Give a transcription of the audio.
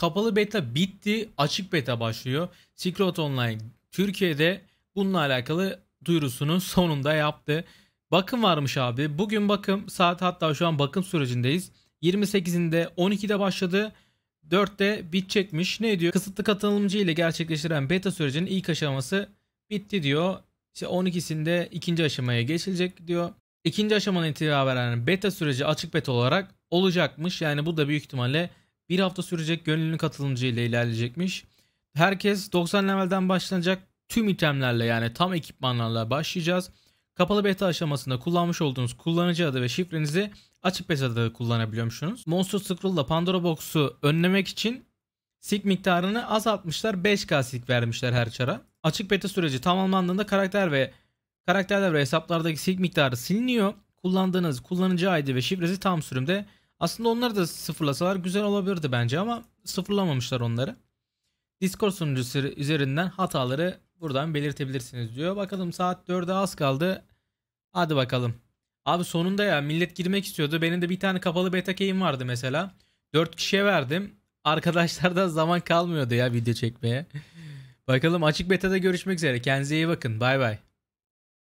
Kapalı beta bitti. Açık beta başlıyor. Secret Online Türkiye'de bununla alakalı duyurusunu sonunda yaptı. Bakım varmış abi. Bugün bakım saat hatta şu an bakım sürecindeyiz. 28'inde 12'de başladı. 4'te bitecekmiş. Ne diyor? Kısıtlı katılımcı ile gerçekleştirilen beta sürecinin ilk aşaması bitti diyor. İşte 12'sinde ikinci aşamaya geçilecek diyor. İkinci aşamanın itibaren beta süreci açık beta olarak olacakmış. Yani bu da büyük ihtimalle bir hafta sürecek gönüllü katılımcı ile ilerleyecekmiş. Herkes 90 levelden başlanacak tüm itemlerle yani tam ekipmanlarla başlayacağız. Kapalı beta aşamasında kullanmış olduğunuz kullanıcı adı ve şifrenizi açık beta'da kullanabiliyormuşsunuz. Monster Scroll ile Pandora Box'u önlemek için sig miktarını azaltmışlar. 5k sig vermişler her çara. Açık beta süreci tamamlandığında karakter ve karakterler ve hesaplardaki sig miktarı siliniyor. Kullandığınız kullanıcı ID ve şifresi tam sürümde aslında onları da sıfırlasalar güzel olabilirdi bence ama sıfırlamamışlar onları. Discord sunucusu üzerinden hataları buradan belirtebilirsiniz diyor. Bakalım saat 4'e az kaldı. Hadi bakalım. Abi sonunda ya millet girmek istiyordu. Benim de bir tane kapalı beta keyim vardı mesela. 4 kişiye verdim. Arkadaşlar da zaman kalmıyordu ya video çekmeye. bakalım açık betada görüşmek üzere. Kendinize iyi bakın. Bay bay.